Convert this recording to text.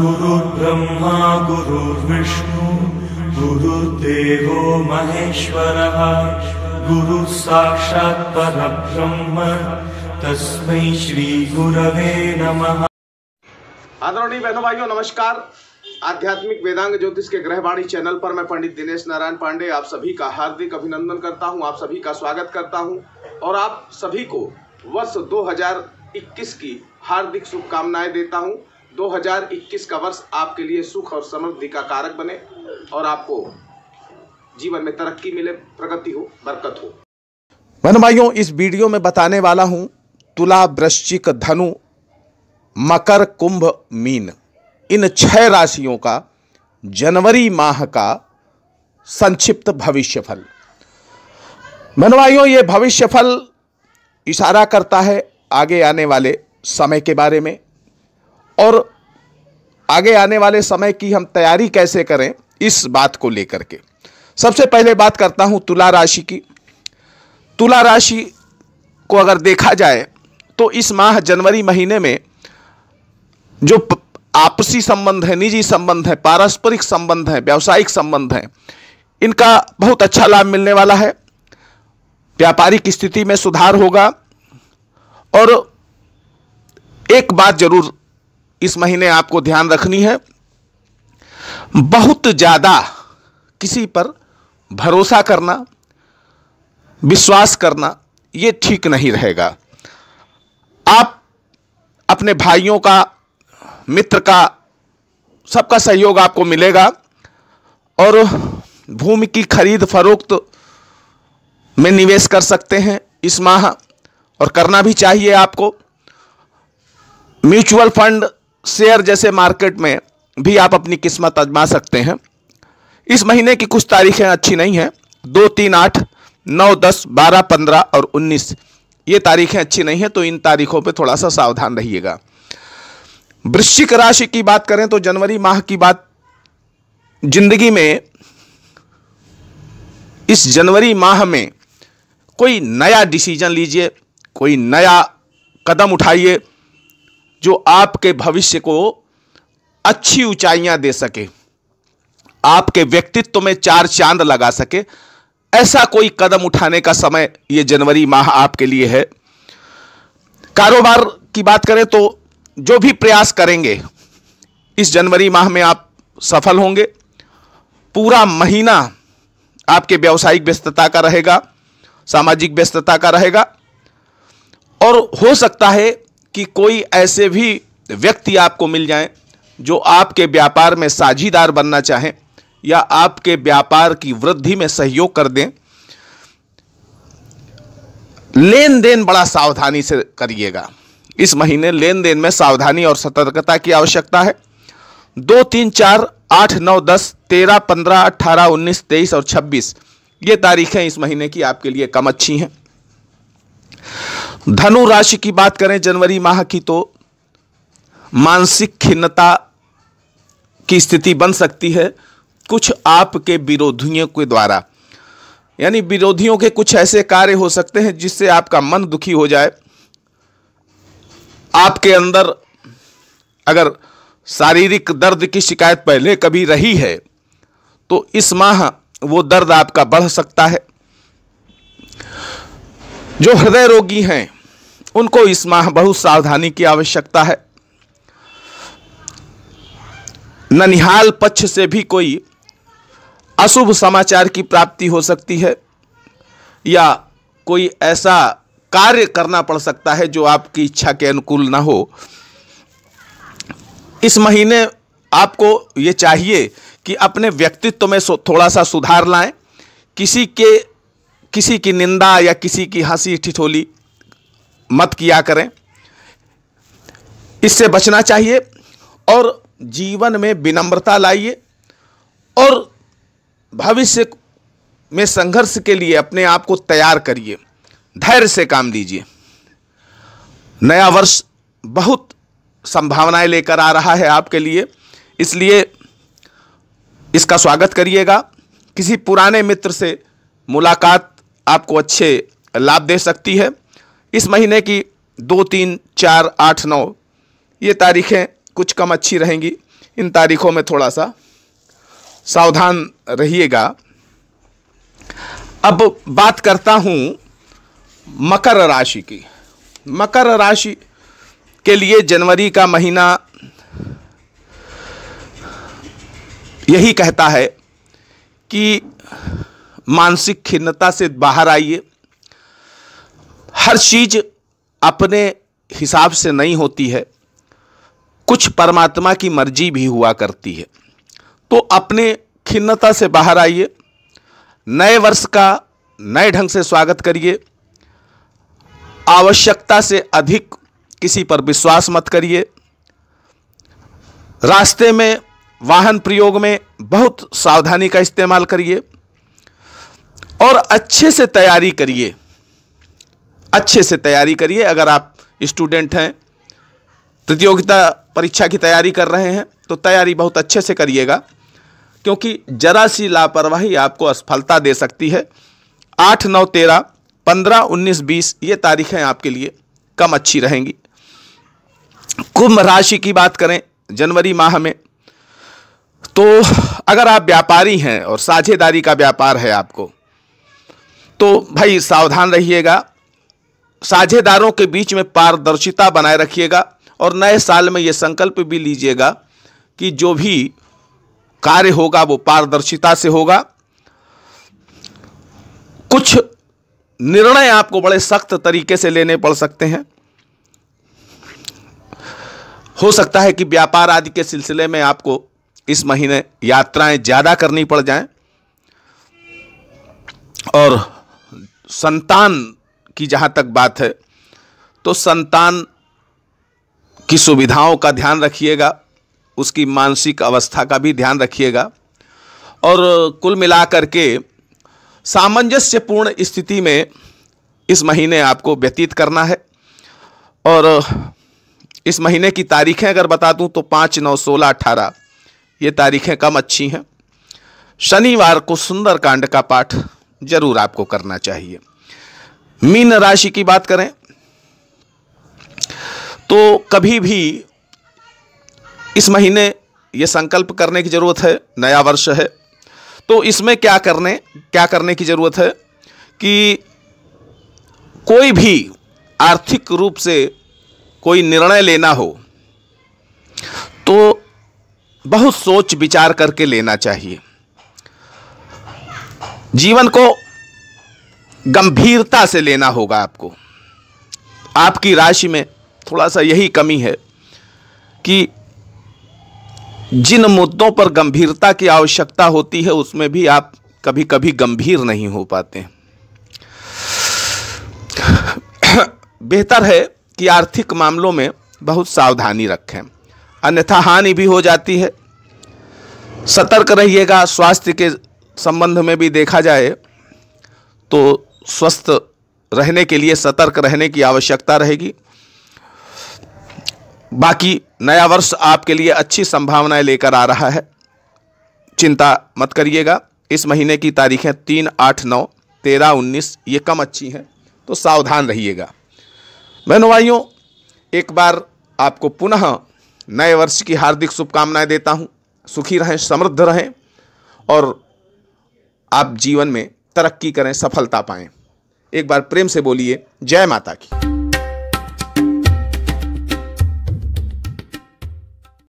गुरु गुरु ब्रह्मा विष्णु गुरु गुरुर्विष्णु महेश्वर गुरु साक्षात पर ब्रह्म तस्म श्री गुरवे नमः आदरणीय बहनों भाइयों नमस्कार आध्यात्मिक वेदांग ज्योतिष के ग्रहवाणी चैनल पर मैं पंडित दिनेश नारायण पांडे आप सभी का हार्दिक अभिनंदन करता हूं आप सभी का स्वागत करता हूं और आप सभी को वर्ष 2021 की हार्दिक शुभकामनाएं देता हूं 2021 का वर्ष आपके लिए सुख और समृद्धि का कारक बने और आपको जीवन में तरक्की मिले प्रगति हो बरकत हो वन भाइयों इस वीडियो में बताने वाला हूं तुला वृश्चिक धनु मकर कुंभ मीन इन छह राशियों का जनवरी माह का संक्षिप्त भविष्य फल मनवाइयों ये भविष्य फल इशारा करता है आगे आने वाले समय के बारे में और आगे आने वाले समय की हम तैयारी कैसे करें इस बात को लेकर के सबसे पहले बात करता हूं तुला राशि की तुला राशि को अगर देखा जाए तो इस माह जनवरी महीने में जो आपसी संबंध है निजी संबंध है पारस्परिक संबंध है व्यावसायिक संबंध है इनका बहुत अच्छा लाभ मिलने वाला है व्यापारिक स्थिति में सुधार होगा और एक बात जरूर इस महीने आपको ध्यान रखनी है बहुत ज़्यादा किसी पर भरोसा करना विश्वास करना ये ठीक नहीं रहेगा आप अपने भाइयों का मित्र का सबका सहयोग आपको मिलेगा और भूमि की खरीद फरोख्त में निवेश कर सकते हैं इस माह और करना भी चाहिए आपको म्यूचुअल फंड शेयर जैसे मार्केट में भी आप अपनी किस्मत आजमा सकते हैं इस महीने की कुछ तारीखें अच्छी नहीं हैं दो तीन आठ नौ दस बारह पंद्रह और उन्नीस ये तारीखें अच्छी नहीं हैं तो इन तारीखों पे थोड़ा सा सावधान रहिएगा वृश्चिक राशि की बात करें तो जनवरी माह की बात जिंदगी में इस जनवरी माह में कोई नया डिसीजन लीजिए कोई नया कदम उठाइए जो आपके भविष्य को अच्छी ऊंचाइयां दे सके आपके व्यक्तित्व में चार चांद लगा सके ऐसा कोई कदम उठाने का समय यह जनवरी माह आपके लिए है कारोबार की बात करें तो जो भी प्रयास करेंगे इस जनवरी माह में आप सफल होंगे पूरा महीना आपके व्यावसायिक व्यस्तता का रहेगा सामाजिक व्यस्तता का रहेगा और हो सकता है कि कोई ऐसे भी व्यक्ति आपको मिल जाए जो आपके व्यापार में साझीदार बनना चाहें या आपके व्यापार की वृद्धि में सहयोग कर दें लेन देन बड़ा सावधानी से करिएगा इस महीने लेन देन में सावधानी और सतर्कता की आवश्यकता है दो तीन चार आठ नौ दस तेरह पंद्रह अट्ठारह उन्नीस तेईस और छब्बीस ये तारीखें इस महीने की आपके लिए कम अच्छी हैं धनु राशि की बात करें जनवरी माह की तो मानसिक खिन्नता की स्थिति बन सकती है कुछ आपके विरोधियों के द्वारा यानी विरोधियों के कुछ ऐसे कार्य हो सकते हैं जिससे आपका मन दुखी हो जाए आपके अंदर अगर शारीरिक दर्द की शिकायत पहले कभी रही है तो इस माह वो दर्द आपका बढ़ सकता है जो हृदय रोगी हैं उनको इस माह बहुत सावधानी की आवश्यकता है ननिहाल पक्ष से भी कोई अशुभ समाचार की प्राप्ति हो सकती है या कोई ऐसा कार्य करना पड़ सकता है जो आपकी इच्छा के अनुकूल ना हो इस महीने आपको ये चाहिए कि अपने व्यक्तित्व में थोड़ा सा सुधार लाएं किसी के किसी की निंदा या किसी की हंसी ठिठोली मत किया करें इससे बचना चाहिए और जीवन में विनम्रता लाइए और भविष्य में संघर्ष के लिए अपने आप को तैयार करिए धैर्य से काम लीजिए नया वर्ष बहुत संभावनाएं लेकर आ रहा है आपके लिए इसलिए इसका स्वागत करिएगा किसी पुराने मित्र से मुलाकात आपको अच्छे लाभ दे सकती है इस महीने की दो तीन चार आठ नौ ये तारीखें कुछ कम अच्छी रहेंगी इन तारीखों में थोड़ा सा सावधान रहिएगा अब बात करता हूँ मकर राशि की मकर राशि के लिए जनवरी का महीना यही कहता है कि मानसिक खिन्नता से बाहर आइए हर चीज अपने हिसाब से नहीं होती है कुछ परमात्मा की मर्जी भी हुआ करती है तो अपने खिन्नता से बाहर आइए नए वर्ष का नए ढंग से स्वागत करिए आवश्यकता से अधिक किसी पर विश्वास मत करिए रास्ते में वाहन प्रयोग में बहुत सावधानी का इस्तेमाल करिए और अच्छे से तैयारी करिए अच्छे से तैयारी करिए अगर आप स्टूडेंट हैं प्रतियोगिता परीक्षा की तैयारी कर रहे हैं तो तैयारी बहुत अच्छे से करिएगा क्योंकि जरा सी लापरवाही आपको असफलता दे सकती है आठ नौ तेरह पंद्रह उन्नीस बीस ये तारीखें आपके लिए कम अच्छी रहेंगी कुंभ राशि की बात करें जनवरी माह में तो अगर आप व्यापारी हैं और साझेदारी का व्यापार है आपको तो भाई सावधान रहिएगा साझेदारों के बीच में पारदर्शिता बनाए रखिएगा और नए साल में ये संकल्प भी लीजिएगा कि जो भी कार्य होगा वो पारदर्शिता से होगा कुछ निर्णय आपको बड़े सख्त तरीके से लेने पड़ सकते हैं हो सकता है कि व्यापार आदि के सिलसिले में आपको इस महीने यात्राएं ज़्यादा करनी पड़ जाएं और संतान की जहाँ तक बात है तो संतान की सुविधाओं का ध्यान रखिएगा उसकी मानसिक अवस्था का भी ध्यान रखिएगा और कुल मिलाकर के सामंजस्यपूर्ण स्थिति में इस महीने आपको व्यतीत करना है और इस महीने की तारीखें अगर बता दूं तो पाँच नौ सोलह अठारह ये तारीखें कम अच्छी हैं शनिवार को सुंदरकांड का पाठ जरूर आपको करना चाहिए मीन राशि की बात करें तो कभी भी इस महीने ये संकल्प करने की ज़रूरत है नया वर्ष है तो इसमें क्या करने क्या करने की ज़रूरत है कि कोई भी आर्थिक रूप से कोई निर्णय लेना हो तो बहुत सोच विचार करके लेना चाहिए जीवन को गंभीरता से लेना होगा आपको आपकी राशि में थोड़ा सा यही कमी है कि जिन मुद्दों पर गंभीरता की आवश्यकता होती है उसमें भी आप कभी कभी गंभीर नहीं हो पाते बेहतर है कि आर्थिक मामलों में बहुत सावधानी रखें अन्यथा हानि भी हो जाती है सतर्क रहिएगा स्वास्थ्य के संबंध में भी देखा जाए तो स्वस्थ रहने के लिए सतर्क रहने की आवश्यकता रहेगी बाकी नया वर्ष आपके लिए अच्छी संभावनाएं लेकर आ रहा है चिंता मत करिएगा इस महीने की तारीखें तीन आठ नौ तेरह उन्नीस ये कम अच्छी हैं तो सावधान रहिएगा मैं भाइयों एक बार आपको पुनः नए वर्ष की हार्दिक शुभकामनाएं देता हूं सुखी रहें समृद्ध रहें और आप जीवन में तरक्की करें सफलता पाएं एक बार प्रेम से बोलिए जय माता की